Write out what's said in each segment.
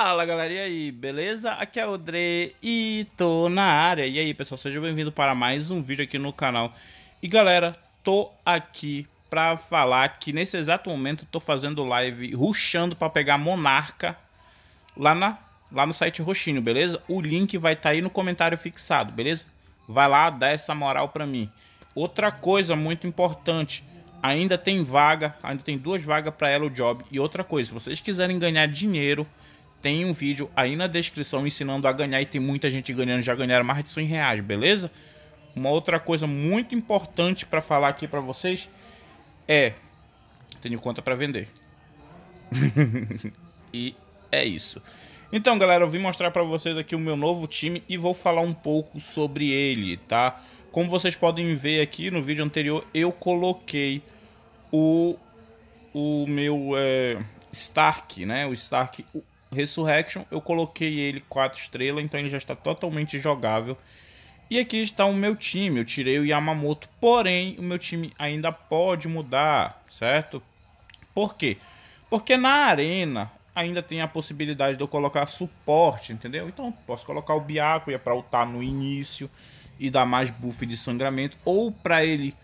Fala galera, e aí, beleza? Aqui é o Dre e tô na área. E aí pessoal, seja bem vindo para mais um vídeo aqui no canal. E galera, tô aqui pra falar que nesse exato momento tô fazendo live ruxando pra pegar Monarca lá, na, lá no site Roxinho, beleza? O link vai estar tá aí no comentário fixado, beleza? Vai lá, dá essa moral pra mim. Outra coisa muito importante, ainda tem vaga, ainda tem duas vagas pra Hello Job. E outra coisa, se vocês quiserem ganhar dinheiro tem um vídeo aí na descrição ensinando a ganhar e tem muita gente ganhando, já ganharam mais de 100 reais, beleza? Uma outra coisa muito importante para falar aqui para vocês é... Tenho conta para vender. e é isso. Então, galera, eu vim mostrar para vocês aqui o meu novo time e vou falar um pouco sobre ele, tá? Como vocês podem ver aqui no vídeo anterior, eu coloquei o, o meu é, Stark, né? O Stark Resurrection, eu coloquei ele 4 estrelas, então ele já está totalmente jogável. E aqui está o meu time, eu tirei o Yamamoto, porém o meu time ainda pode mudar, certo? Por quê? Porque na arena ainda tem a possibilidade de eu colocar suporte, entendeu? Então posso colocar o Byakuya para ultar no início e dar mais buff de sangramento, ou para ele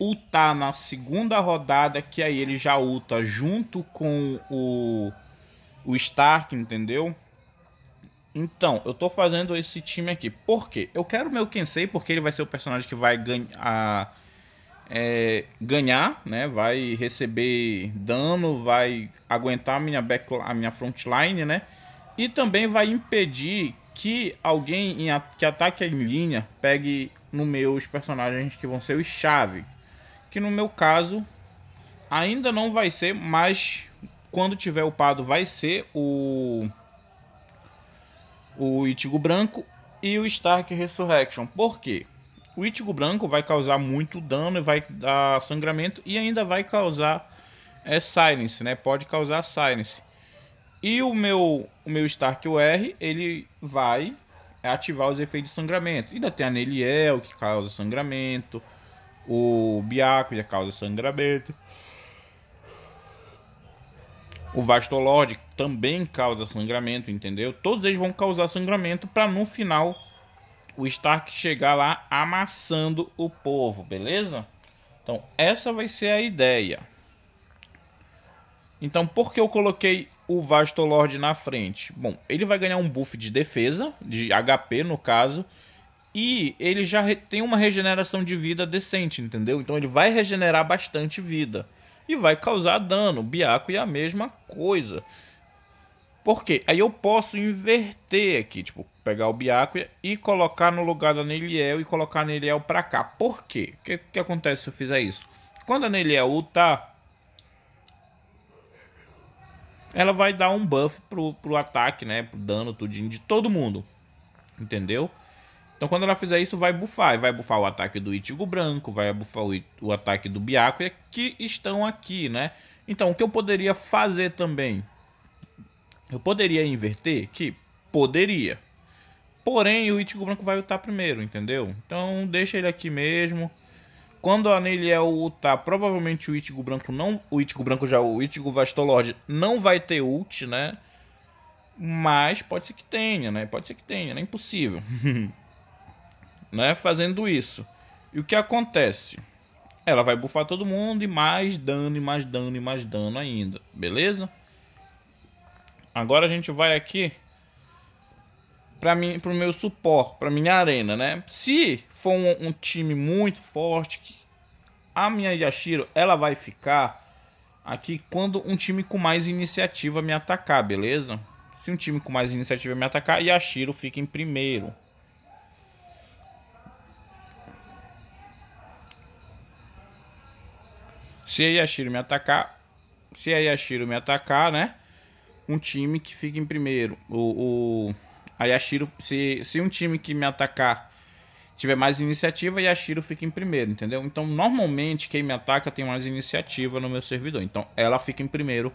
ultar na segunda rodada, que aí ele já ulta junto com o o Stark, entendeu? Então, eu tô fazendo esse time aqui. Por quê? Eu quero o meu Kensei, porque ele vai ser o personagem que vai ganhar. É, ganhar, né? Vai receber dano, vai aguentar a minha, back, a minha frontline, né? E também vai impedir que alguém em, que ataque em linha pegue no meu os personagens que vão ser os chave. Que no meu caso ainda não vai ser, mas quando tiver upado vai ser o o Itigo Branco e o Stark Resurrection. Por quê? O Itigo Branco vai causar muito dano e vai dar sangramento e ainda vai causar é, silence, né? Pode causar silence. E o meu, o meu Stark UR, ele vai ativar os efeitos de sangramento. Ainda tem a Neliel, que causa sangramento. O Biaco, que causa sangramento. O Vastolord também causa sangramento, entendeu? Todos eles vão causar sangramento para no final o Stark chegar lá amassando o povo, beleza? Então, essa vai ser a ideia. Então, por que eu coloquei o Vastolord na frente? Bom, ele vai ganhar um buff de defesa, de HP no caso, e ele já tem uma regeneração de vida decente, entendeu? Então ele vai regenerar bastante vida e vai causar dano. O Biaco é a mesma coisa. Por quê? Aí eu posso inverter aqui, tipo, pegar o Biaco e colocar no lugar da Neliel e colocar a Neliel pra cá. Por quê? O que, que acontece se eu fizer isso? Quando a Neliel ultar, ela vai dar um buff pro, pro ataque, né? Pro dano, tudinho, de todo mundo. Entendeu? Então quando ela fizer isso, vai bufar. Vai bufar o ataque do Itigo Branco, vai bufar o, o ataque do e que estão aqui, né? Então o que eu poderia fazer também? Eu poderia inverter? Que poderia. Porém, o Itigo Branco vai lutar primeiro, entendeu? Então deixa ele aqui mesmo. Quando a é ultar, provavelmente o Itigo Branco não... O Itigo Branco já... O Itigo Vastolord não vai ter ult, né? Mas pode ser que tenha, né? Pode ser que tenha, né? Impossível. né? Fazendo isso. E o que acontece? Ela vai bufar todo mundo e mais dano, e mais dano, e mais dano ainda. Beleza? Agora a gente vai aqui para mim, pro meu suporte, para minha arena, né? Se for um, um, time muito forte, a minha Yashiro, ela vai ficar aqui quando um time com mais iniciativa me atacar, beleza? Se um time com mais iniciativa me atacar, Yashiro fica em primeiro. Se a Yashiro me atacar, se a Yashiro me atacar, né? Um time que fica em primeiro. O, o a Yashiro, se, se um time que me atacar tiver mais iniciativa, a Yashiro fica em primeiro, entendeu? Então, normalmente, quem me ataca tem mais iniciativa no meu servidor. Então, ela fica em primeiro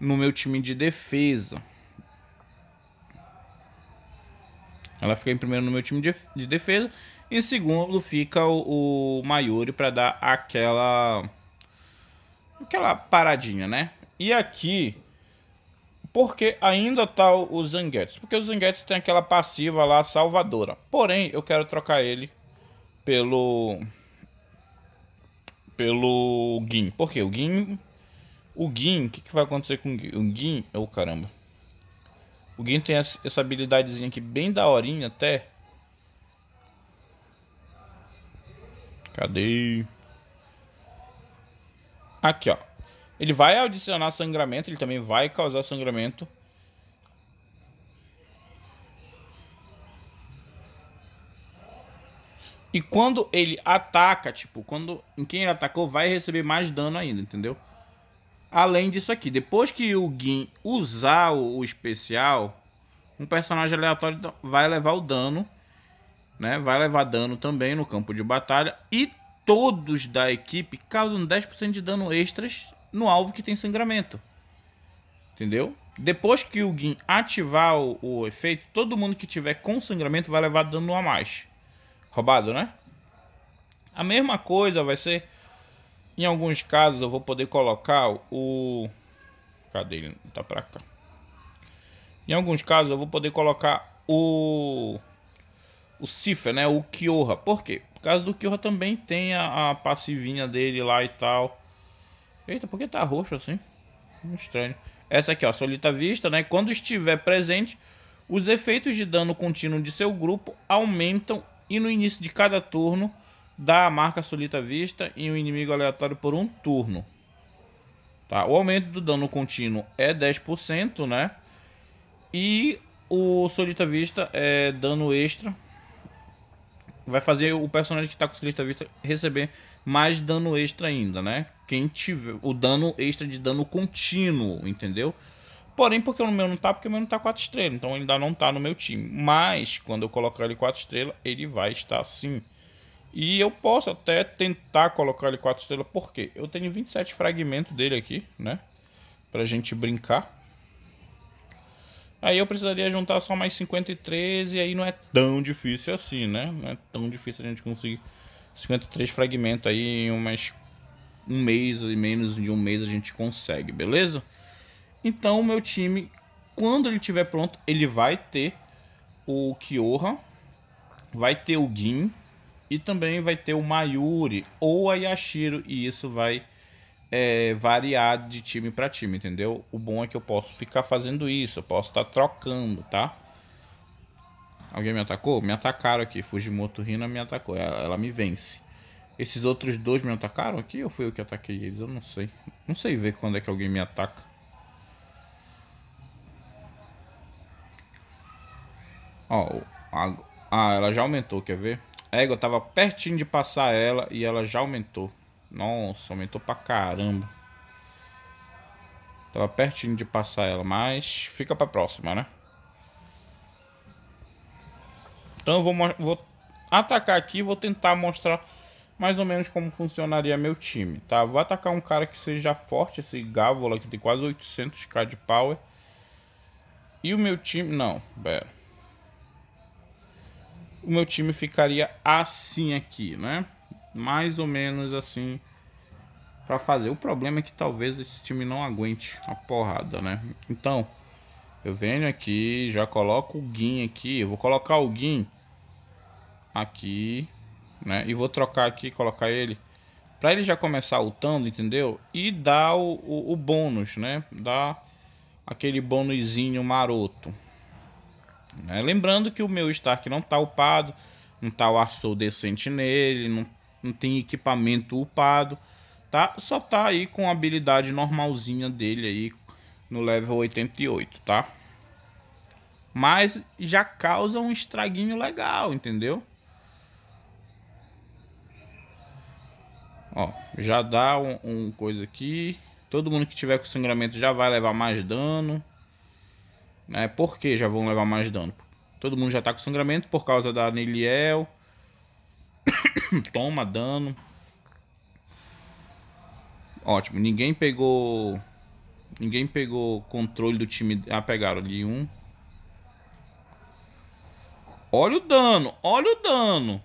no meu time de defesa. Ela fica em primeiro no meu time de, de defesa. Em segundo fica o, o Mayuri para dar aquela aquela paradinha, né? E aqui, porque ainda tá o Zangetsu? Porque o Zangetsu tem aquela passiva lá salvadora. Porém, eu quero trocar ele pelo pelo Gin. Por quê? O Gin o Gin, o que, que vai acontecer com o Gin? O Gin, oh caramba. O Gin tem essa habilidadezinha aqui bem daorinha até. Cadê? Aqui, ó. Ele vai adicionar sangramento, ele também vai causar sangramento. E quando ele ataca, tipo, quando em quem ele atacou vai receber mais dano ainda, entendeu? Além disso aqui, depois que o Gin usar o, o especial, um personagem aleatório vai levar o dano, né? Vai levar dano também no campo de batalha e todos da equipe causam 10% de dano extras no alvo que tem sangramento. Entendeu? Depois que o Gin ativar o, o, efeito, todo mundo que tiver com sangramento vai levar dano a mais. Roubado, né? A mesma coisa vai ser... Em alguns casos eu vou poder colocar o... Cadê ele? Tá pra cá. Em alguns casos eu vou poder colocar o... O Cifra, né? O Kiorra. Por quê? Por causa do Kyora também tem a, a passivinha dele lá e tal. Eita, por que tá roxo assim? Hum, estranho. Essa aqui, ó, Solita Vista, né? Quando estiver presente, os efeitos de dano contínuo de seu grupo aumentam e no início de cada turno dá a marca Solita Vista em um inimigo aleatório por um turno. Tá? O aumento do dano contínuo é 10%, né? E o Solita Vista é dano extra vai fazer o personagem que tá com o ciclista vista receber mais dano extra ainda, né? Quem tiver o dano extra de dano contínuo, entendeu? Porém, porque o meu não tá, porque o meu não tá 4 estrelas, então ele ainda não tá no meu time. Mas, quando eu colocar ele 4 estrelas, ele vai estar sim. E eu posso até tentar colocar ele 4 estrelas, porque eu tenho 27 fragmentos dele aqui, né? Pra gente brincar. Aí eu precisaria juntar só mais 53 e aí não é tão difícil assim, né? Não é tão difícil a gente conseguir 53 fragmentos aí em umas um mês e menos de um mês a gente consegue, beleza? Então o meu time, quando ele estiver pronto, ele vai ter o Kyoha, vai ter o Gin e também vai ter o Mayuri ou a Yashiro e isso vai é, variar de time para time, entendeu? O bom é que eu posso ficar fazendo isso, eu posso estar tá trocando, tá? Alguém me atacou? Me atacaram aqui. Fujimoto Rina me atacou. Ela, ela, me vence. Esses outros dois me atacaram aqui ou fui eu que ataquei eles? Eu não sei. Não sei ver quando é que alguém me ataca. Ó, a, ah, ela já aumentou, quer ver? A égua tava pertinho de passar ela e ela já aumentou. Nossa, aumentou pra caramba. Tava pertinho de passar ela, mas fica pra próxima, né? Então eu vou, vou atacar aqui e vou tentar mostrar mais ou menos como funcionaria meu time, tá? Vou atacar um cara que seja forte, esse Gávola que tem quase 800k de power. E o meu time... Não, pera. O meu time ficaria assim aqui, né? mais ou menos assim para fazer. O problema é que talvez esse time não aguente a porrada, né? Então, eu venho aqui, já coloco o Guin aqui, eu vou colocar o Guin aqui, né? E vou trocar aqui, colocar ele para ele já começar ultando, entendeu? E dar o, o, o bônus, né? Dar aquele bônusinho maroto. Né? Lembrando que o meu Stark não tá upado, não tá o açor decente nele, não não tem equipamento upado, tá? Só tá aí com a habilidade normalzinha dele aí no level 88, tá? Mas já causa um estraguinho legal, entendeu? Ó, já dá um, um coisa aqui. Todo mundo que tiver com sangramento já vai levar mais dano. Né? Por que já vão levar mais dano? Todo mundo já tá com sangramento por causa da Niliel Toma dano. Ótimo. Ninguém pegou... Ninguém pegou controle do time... Ah, pegaram ali um. Olha o dano. Olha o dano.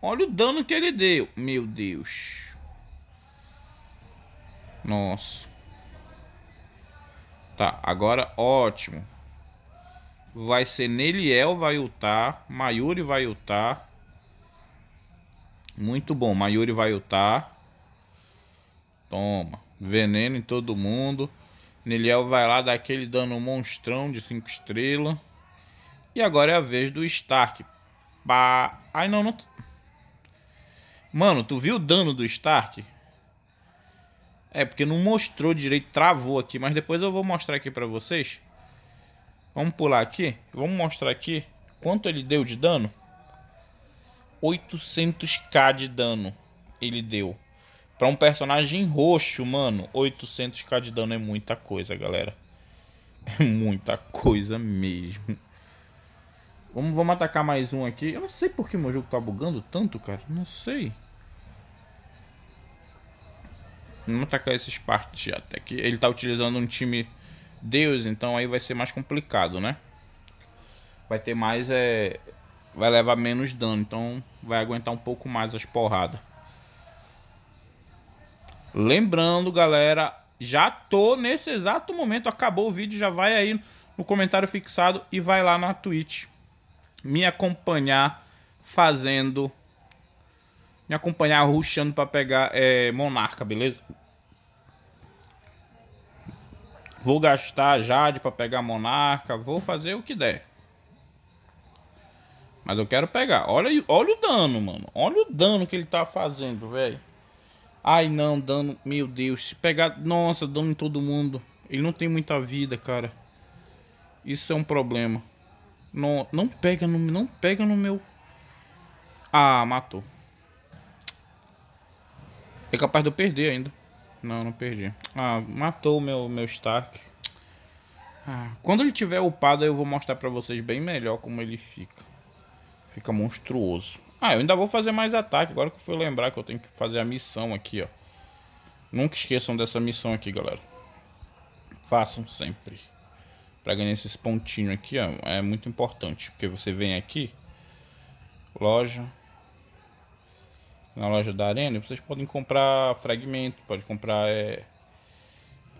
Olha o dano que ele deu. Meu Deus. Nossa. Tá, agora ótimo. Vai ser Neliel vai ultar. Mayuri vai ultar. Muito bom. Mayuri vai lutar. Toma. Veneno em todo mundo. Niliel vai lá dar aquele dano monstrão de 5 estrelas. E agora é a vez do Stark. Pá. Ai, não, não. Mano, tu viu o dano do Stark? É, porque não mostrou direito, travou aqui. Mas depois eu vou mostrar aqui pra vocês. Vamos pular aqui. Vamos mostrar aqui quanto ele deu de dano. 800k de dano ele deu. Pra um personagem roxo, mano, 800k de dano é muita coisa, galera. É muita coisa mesmo. Vamos, vamos atacar mais um aqui. Eu não sei por que meu jogo tá bugando tanto, cara. Não sei. Vamos atacar esses partes até que ele tá utilizando um time Deus, então aí vai ser mais complicado, né? Vai ter mais é, vai levar menos dano, então vai aguentar um pouco mais as porradas. Lembrando, galera, já tô nesse exato momento, acabou o vídeo, já vai aí no comentário fixado e vai lá na Twitch me acompanhar fazendo me acompanhar rushando para pegar é, Monarca, beleza? Vou gastar Jade para pegar Monarca, vou fazer o que der. Mas eu quero pegar. Olha, olha o dano, mano. Olha o dano que ele tá fazendo, velho. Ai, não, dano. Meu Deus. Se pegar... Nossa, dano em todo mundo. Ele não tem muita vida, cara. Isso é um problema. Não, não pega no... Não pega no meu... Ah, matou. É capaz de eu perder ainda. Não, não perdi. Ah, matou o meu, meu Stark. Ah, quando ele tiver upado, eu vou mostrar pra vocês bem melhor como ele fica. Fica monstruoso. Ah, eu ainda vou fazer mais ataque. Agora que eu fui lembrar que eu tenho que fazer a missão aqui, ó. Nunca esqueçam dessa missão aqui, galera. Façam sempre. Pra ganhar esses pontinhos aqui, ó. É muito importante. Porque você vem aqui. Loja. Na loja da arena. Vocês podem comprar fragmento. Pode comprar... É,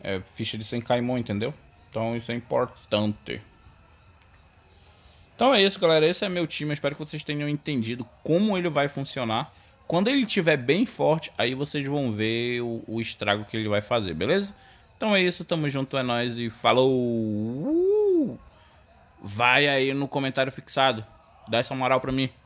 é, ficha de Senkaimon, entendeu? Então isso é importante. Então é isso, galera. Esse é meu time. espero que vocês tenham entendido como ele vai funcionar. Quando ele estiver bem forte, aí vocês vão ver o, o, estrago que ele vai fazer, beleza? Então é isso, tamo junto, é nóis e falou! Uh! Vai aí no comentário fixado, dá essa moral pra mim.